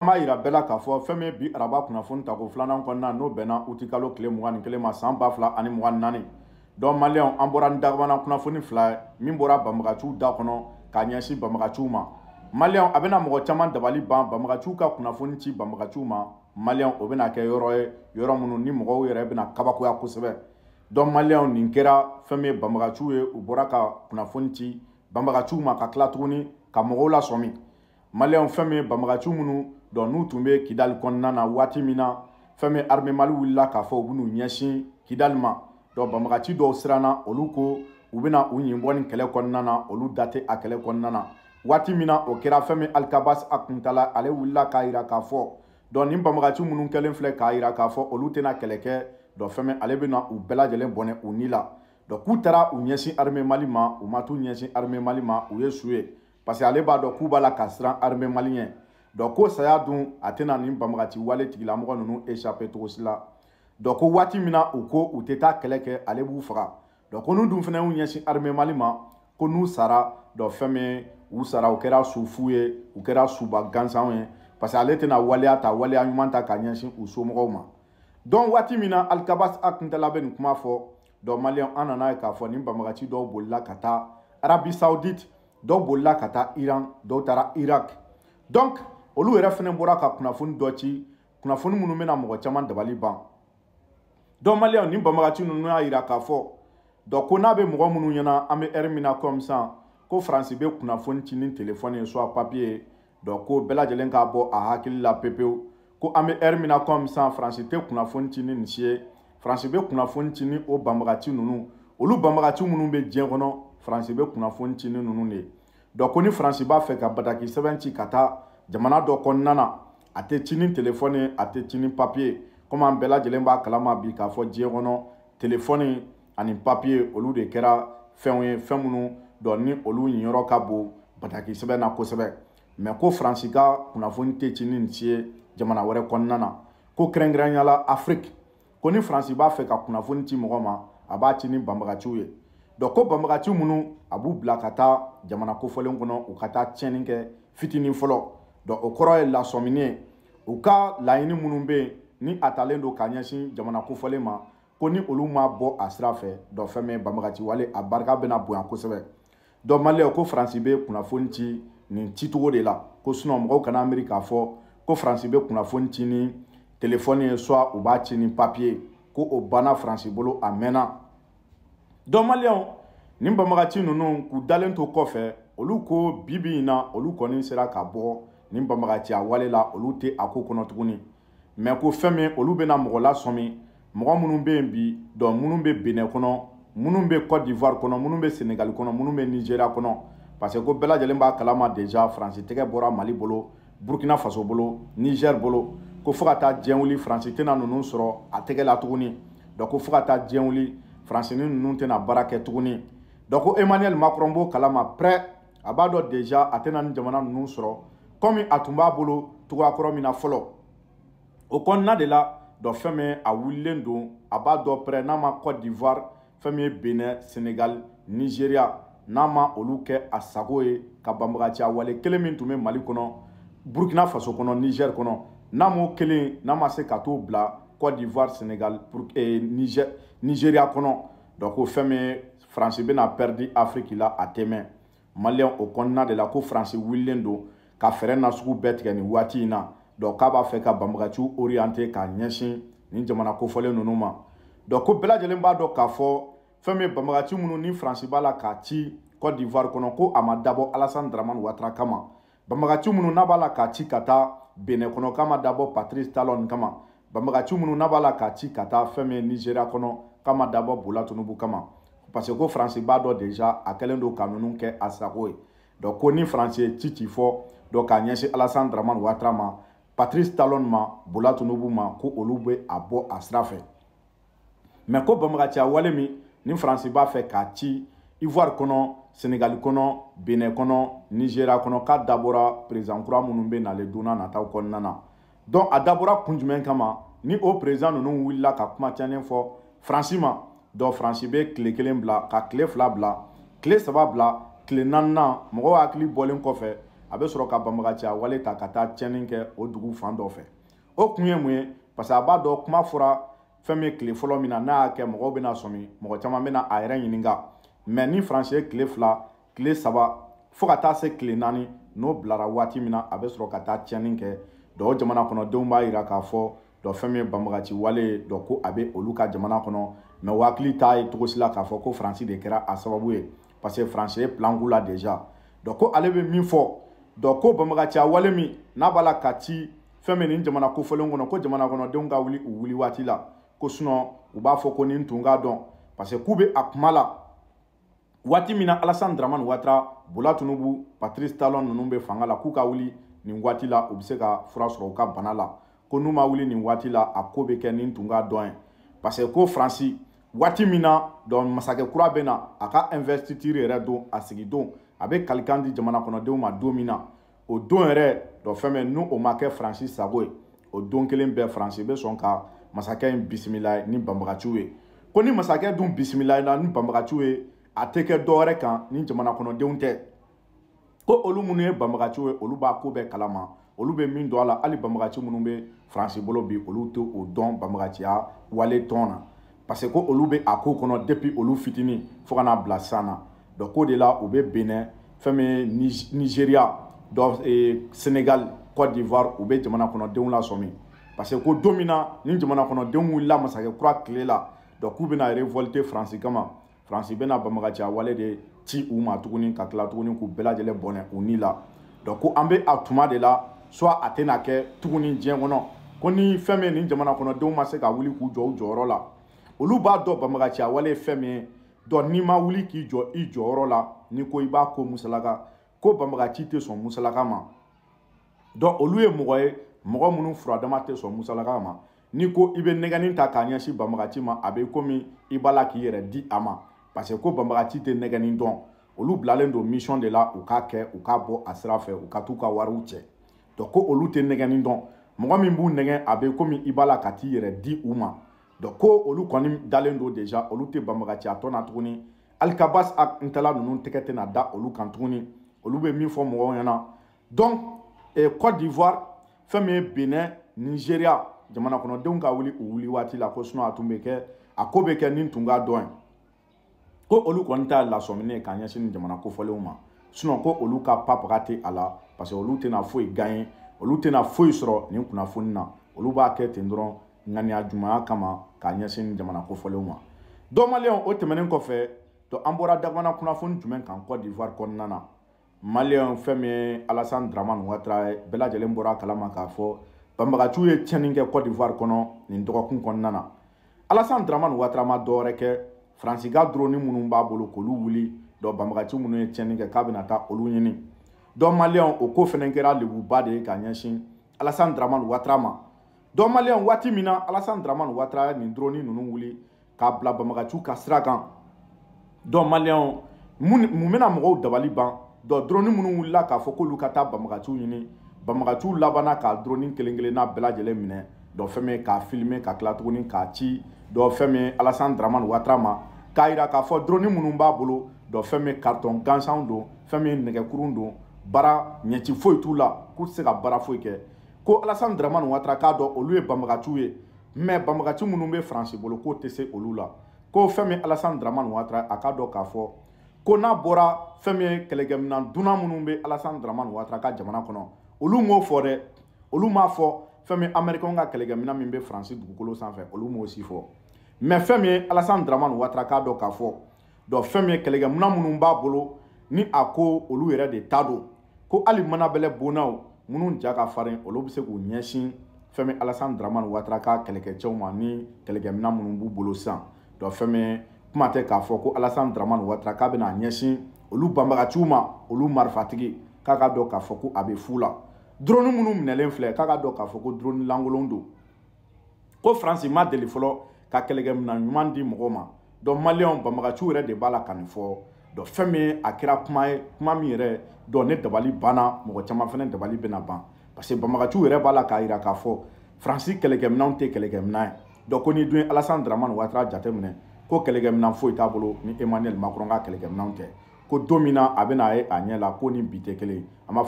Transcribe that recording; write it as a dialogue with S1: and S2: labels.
S1: an b'a yira bɛɛ la k'a fɔ fɛn min bi araba kunnafoni tako filanan kɔnɔna n'o bɛnna uti kalo tile mugan ni kelen ma san ba fila ani mugan ni naani dɔn maliyɛnw an bɔra ni dagabana kunnafoni fila ye min bɔra banbagaciw da kɔnɔ k'a ɲɛsin banbagaciw ma maliyɛnw a bɛna mɔgɔ caman dabali ban banbagaciw ka kunnafoni ci banbagaciw ma maliyɛnw o bɛna kɛ yɔrɔ ye yɔrɔ minnu ni mɔgɔw yɛrɛ bɛna kabakoya kosɛbɛ dɔn maliyɛnw nin kɛra fɛn min ye banbagaciw ye u bɔra ka kunnafoni ci banbagaciw ma ka tila tuguni ka mɔgɔw lasɔmi maliyɛnw fɛn min ye banbagaciw minnu donc n'u tun bɛ kidali kɔnɔna na waati min na fɛn min armée mali wulila k'a fɔ u bɛn'u ɲɛsin kidali ma donc banbagaci dɔw siranna olu ko u bɛna u ɲin bɔ nin kɛlɛ kɔnɔna na olu da tɛ a kɛlɛ kɔnɔna na waati min na o kɛra fɛn min alikabas a kuntala ale wulila k'a yira k'a fɔ donc nin banbagaci minnu kɛlen filɛ k'a yira k'a fɔ olu tɛna kɛlɛ kɛ donc fɛn min ale bɛna u bɛɛ lajɛlen bɔnɛ u ni la donc k'u taara u ɲɛsin armée mali ma u ma t'u ɲɛsin armée mali ma u ye su ye parce que ale b'a dɔn k'u b'a la ka siran armée mali ɲɛ donc ko saya dun a tɛna nin banbagati wale tigilamɔgɔ ninnu échappé cogo si la donc ko waati min na u ko u tɛ taa kɛlɛ kɛ ale b'u faga donc ko n'u dun fana y'u ɲɛsin armée mali ma ko n'u sara donc fɛn min u sara u kɛra su fu ye u kɛra suba gansanw ye parce que ale tɛna waleya ta waleya ɲuman ta k'a ɲɛsin u somɔgɔw ma donc waati min na alikabas a tun dala bɛ nin kuma fɔ donc maliyɛn an nana ye k'a fɔ nin banbagaci dɔw bolila ka taa arabi saoudite dɔw bolila ka taa iran dɔw taara irak donc olu yɛrɛ fɛnɛ bɔra ka kunnafoni dɔ ci kunnafoni minnu bɛna mɔgɔ caman dabali ban dɔn maliyɛnw ni banbagaci ninnu y'a yira k'a fɔ dɔn ko n'a bɛ mɔgɔ minnu ɲɛna an bɛ ɛri min na kɔmi sisan ko faransi bɛ kunnafoni ci ni telefɔni ye suwa papiye dɔn ko bɛɛ lajɛlen k'a bɔ a hakili la pepewu ko an bɛ ɛri min na kɔmi sisan faransi tɛ kunnafoni ci ni nin si ye faransi bɛ kunnafoni ci ni o banbagaci ninnu olu banbagaci minnu bɛ diɲɛ kɔnɔ faransi bɛ kunnafoni ci ni ninnu de ye dɔn ko ni faransi b'a fɛ ka bataki sɛbɛn ci ka taa jamana dɔ kɔnɔna na a tɛ ci ni telefɔni a tɛ ci ni papiye komi an bɛɛ lajɛlen b'a kalama bi k'a fɔ diɲɛ kɔnɔ telefɔni ani papiye olu de kɛra fɛnw ye fɛn minnu dɔn ni olu ɲiyɔrɔ ka bon bataki sɛbɛn na kosɛbɛ mɛ ko faransi ka kunnafoni tɛ ci ni nin si ye jamana wɛrɛ kɔnɔna na ko kɛrɛnkɛrɛnya la afiriki ko ni faransi b'a fɛ ka kunnafoni ci mɔgɔ ma a b'a ci ni banbagaciw ye dɔn ko banbagaci minnu a b'u bila ka taa jamana kofɔlen kɔnɔ u ka taa tiɲɛni kɛ fitinin fɔlɔ o kɔrɔ ye lasɔmini ye u ka laɲini minnu bɛ ni a talen don ka jamana kofɔlen ma ko ni olu ma bɔ a sira fɛ wale a barika bɛna bonya kosɛbɛ dɔ maliyɛn ko faransi bɛ kunnafoni ci nin de la ko sinɔn mɔgɔw kana miiri k'a fɔ ko faransi bɛ kunnafoni ni telefɔni ye soit u b'a ni papiye ko o banna faransi bolo a mɛnna dɔ maliyɛnw nin banbagaci ninnu k'u dalen ko bibi in na olu kɔni sera ka bɔ nin banbagaciya wale la olu tɛ a ko kɔnɔ tuguni mɛ ko fɛn min olu bɛna mɔgɔ lasɔmi mɔgɔ minnu bɛ yen bi dɔn minnu bɛ benin kɔnɔ minnu bɛ cote d'ivoire kɔnɔ minnu bɛ senegal kɔnɔ minnu bɛ nigeria kɔnɔ parce que ko bɛɛ lajɛlen b'a kalama déjà faransi tɛgɛ bɔra mali bolo burkina faso bolo niger bolo ko fo ka taa diɲɛ wuli faransi tɛna ninnu sɔrɔ a tɛgɛ la tuguni dɔn ko fo ka taa diɲɛ wuli faransini ninnu tɛna baara kɛ tuguni dɔn ko emmanuel macron b'o kalama prɛ a b'a dɔn déjà a tɛna nin jamana ninnu sɔrɔ kɔmi a tun b'a bolo togoya kɔrɔ min na fɔlɔ o kɔnɔna de la dɔ fɛn min a wulilen don a b'a dɔ pɛrɛ n'a ma cote d'ivoire fɛn min ye benin senegal nigeria n'a ma olu kɛ a sago ye ka banbagaciya wale kelen min tun bɛ mali kɔnɔ burkina faso kɔnɔ niger kɔnɔ n'a m'o kelen n'a ma se ka t'o bila cote d'ivoire senegal eh, niger nigeria kɔnɔ donc o fɛn min ye faransi bɛna pɛridi afiriki la a tɛ mɛn maliyɛn o kɔnɔna de la ko faransi wulilen don. ka fɛɛrɛ nasugu bɛɛ tigɛ nin waati in na dɔn k'a b'a fɛ ka banbagaciw orienter k'a ɲɛsin nin jamana kofɔlen ninnu ma dɔn ko bɛɛ lajɛlen b'a dɔn k'a fɔ fɛn min ye banbagaci minnu ni faransi b'a la k'a ci cote d'ivoire kɔnɔ ko a ma dabɔ alassane dramane watara kama banbagaci minnu n'a b'a la k'a ci ka taa benin kɔnɔ k'a ma dabɔ patrice talon kama banbagaci minnu n'a b'a la k'a ci ka taa fɛn min ye nigeria kɔnɔ k'a ma dabɔ bola tinubu kama parce que ko faransi b'a dɔn déjà a kɛlen don ka ninnu kɛ a sago ye dɔn ko ni faransi ye ci ci fɔ dɔ k'a ɲɛsin alasan daramani watara ma patrice talon ma bola ma ko olu bɛ a bɔ a sira fɛ mɛ ko banbagaciya wale min ni faransi b'a fɛ k'a ci ivoire kɔnɔ senegali kɔnɔ benin kɔnɔ nigeria kɔnɔ k'a dabɔra perezan kura minnu bɛ nalen don n'a nataw kɔnɔna na donc a dabɔra kun jumɛn kama ni o president ninnu wulila ka kuma tiɲɛnen fɔ faransi ma donc faransi bɛ tile kelen bila ka tile fila bila tile saba bila tile naaninan mɔgɔw hakili bɔlen kɔfɛ a bɛ sɔrɔ ka banbagaciya wale ta ka taa tiɲɛni kɛ o dugu fan dɔ fɛ o kun ye mun ye parce que a b'a dɔn kuma fɔra fɛn min tile fɔlɔ min na n'a y'a kɛ mɔgɔw bɛna sɔmi mɔgɔ caman bɛna a yɛrɛ ɲininka mɛ ni faransi ye tile fila tile saba fo ka taa se tile naani n'o bilara waati min na a bɛ sɔrɔ ka taa tiɲɛni kɛ dɔw jamana kɔnɔdenw b'a yira k'a fɔ dɔ fɛn min ye banbagaci wale ye dɔ ko a bɛ olu ka jamana kɔnɔ mɛ o hakili t'a ye cogo si la k'a fɔ ko faransi de kɛra a sababu ye parce que faransi ye plan k'u la déjà dɔ ko ale bɛ min fɔ dɔn ko bɔnbaga caya wale min n'a b'a la ka ci fɛn min nin jamana kofɔlen kɔnɔ ko jamana kɔnɔdenw ka wuli u wuli waati la ko sinɔn u b'a fɔ ko nin tun k'a dɔn parce que k'u bɛ a kuma la waati min na alasan daramani watara bola tunubu patrice talon ninnu bɛ fanga la k'u ka wuli nin waati la u bɛ se ka fura sɔrɔ u ka bana la ko n'u ma wuli nin waati la a ko bɛ kɛ nin tun k'a dɔn ye parce que ko faransi waati min na dɔn masakɛ kura bɛ na a ka investiture yɛrɛ don a sigidon a bɛ kalikan di jamana kɔnɔdenw ma don min na o don yɛrɛ dɔ fɛn min n'o o ma kɛ faransi sago ye o don kelen bɛɛ faransi bɛ sɔn ka masakɛ in bisimila ni banbagaciw ye ko ni masakɛ dun bisimila na ni banbagaciw ye a tɛ kɛ dɔwɛrɛ kan ni jamana kɔnɔdenw tɛ ko olu minnu ye banbagaciw ye olu b'a ko bɛɛ kalama olu bɛ min don a la hali banbagaci minnu bɛ faransi bolo bi olu tɛ o dɔn banbagaciya wale tɔn na parce que ko olu bɛ a ko kɔnɔ depi olu fitinin fo ka n'a bila san na donc o de la u bɛ benin fɛn min ye nigeria dɔ ee senegal côte d'ivoire u bɛ jamana kɔnɔdenw lasɔmi parce que ko don min na ni jamana kɔnɔdenw wulila masakɛ kura tile la donc k'u bɛna révolter faransi kama faransi bɛna banbagaciya wale de ci u ma tuguni ka tila tuguni k'u bɛɛ lajɛlen bɔnɛ u ni la donc ko an bɛ a tuma de la soit a tɛna kɛ tuguni diɲɛ kɔnɔ ko ni fɛn min ye nin jamana kɔnɔdenw ma se ka wuli k'u jɔ u jɔyɔrɔ la olu b'a dɔn banbagaciya wale ye fɛn min ye dɔn n'i ma wuli k'i jɔ i jɔyɔrɔ la n'i ko i b'a ko musalaka ko banbagaci tɛ sɔn musalaka ma dɔn olu ye mɔgɔ ye mɔgɔ minnu furadama tɛ sɔn musalaka ma n'i ko i bɛ nɛgɛnni ta k'a ɲɛsin banbagaci ma a bɛ komi i b'a la k'i yɛrɛ di a ma parce que ko banbagaci tɛ nɛgɛnni dɔn olu bilalen don mission de la u k'a kɛ u k'a bɔ a sira fɛ u ka t'u ka wariw cɛ dɔn ko olu tɛ nɛgɛnni dɔn mɔgɔ min b'u nɛgɛn a bɛ komi i b'a la ka t'i yɛrɛ di u ma donc ko olu kɔni dalen don déjà olu tɛ banbagaci a tɔ na tuguni alikabas a ntala ninnu tɛgɛ tɛna da olu kan tuguni olu bɛ min fɔ mɔgɔw ɲɛna donc eh, côte d'ivoire fɛn min ye benin nigeria jamana kɔnɔdenw ka wuli u wuli waati la ko sinɔn a tun bɛ kɛ a ko bɛ kɛ ni tun ka dɔn ye ko olu kɔni ta lasɔminen ye k'a ɲɛsin nin jamana kofɔlenw ma sinɔn ko olu ka papaga tɛ a la parce que olu tɛna foyi gaɲe olu tɛna foyi sɔrɔ nin kunnafoni na olu b'a kɛ ten dɔrɔn ŋaniya jumanya kama k'a ɲɛsin ni jamana kofɔlenw ma dɔmaliyɛnw o tɛmɛnen kɔfɛ to an bɔra dagana kunnafoni jumɛn kan cote d'ivoire kɔnɔna na maliyɛnw fɛn min ye alasan dramani watara ye bɛɛ lajɛlen bɔra a kalama k'a fɔ banbagaciw ye tiɲɛni kɛ cote d'ivoire kɔnɔ nin dɔgɔkun kɔnɔna na alasan dramani watara ma dɔwɛrɛ kɛ faransi ka droni minnu b'a bolo k'olu wuli dɔ banbagaci minnu ye tiɲɛni kɛ k'a bɛna taa olu ɲini dɔ maliyɛnw o ko fɛnɛ kɛra lebuba de ye ka ɲɛsin alasan dramani watara ma donc maliyɛnw waati min na alasani daramani watara nin droni ninnu wuli k'a bila banbagaciw ka sira kan donc maliyɛnw mun bɛna mɔgɔw dabali ban donc droni minnu wulila k'a fɔ k'olu ka taa banbagaciw ɲini banbagaciw labanna k'a droni kelen kelen n'a bɛɛ lajɛlen minɛ donc fɛn min ye k'a filime ka tila tuguni k'a ci donc fɛn min ye alasani daramani watara ma k'a yira k'a fɔ droni minnu b'a bolo donc fɛn min ye karitɔn gansanw don fɛn min ye nɛgɛkurun don baara ɲɛci foyi t'u la k'u tɛ se ka baara foyi kɛ ko alasan dramani watara k'a dɔn olu ye banbagaciw ye mɛ banbagaci minnu bɛ faransi bolo k'o tɛ se olu la ko fɛn min alasan dramani watara a k'a dɔn k'a fɔ ko n'a bɔra fɛn min ye kɛlɛkɛminan dunan minnu bɛ alasan dramani watara ka jamana kɔnɔ olu m'o fɔ dɛ olu m'a fɔ fɛn min amɛrikɛnw ka kɛlɛkɛminan min bɛ faransi dugukolo sanfɛ olu m'o si fɔ mɛ fɛn min ye alasan dramani watara k'a dɔn k'a fɔ dɔn fɛn min ye kɛlɛkɛminan minnu b'a bolo ni a ko olu yɛrɛ de ta don ko hali manabɛlɛ bonnaw minnu ja ka farin olu bɛ se k'u ɲɛsin fɛn min alasan daramani watara ka kɛlɛkɛcɛw ma ni kɛlɛkɛminɛn minnu b'u bolo sisan dɔn fɛn min kuma tɛ k'a fɔ ko alasan daramani watara k'a bɛna ɲɛsin olu banbagaciw ma olu marifatigi k'a ka dɔn k'a fɔ ko a bɛ fu la drone minnu minɛlen filɛ k'a ka dɔn k'a fɔ ko drone lankolon don ko faransi ma deli fɔlɔ ka kɛlɛkɛminɛn ɲuman di mɔgɔw ma dɔn maliyɛnw banbagaciw yɛrɛ de b'a la ka nin fɔ dɔn fɛn min ye a kɛra kuma ye kuma min yɛrɛ dɔn ne dabali banna mɔgɔ caman fɛnɛ dabali bɛna ban parce que banbagaciw yɛrɛ b'a la k'a yira k'a fɔ faransi kɛlɛkɛminanw tɛ kɛlɛkɛminan ye dɔn ko ni dun ye alasan daramani watara jate minɛ ko kɛlɛkɛminan foyi t'a bolo ni emmanuel macron ka kɛlɛkɛminanw tɛ ko don min na a bɛna a ye a ɲɛ la ko ni bi tɛ kelen ye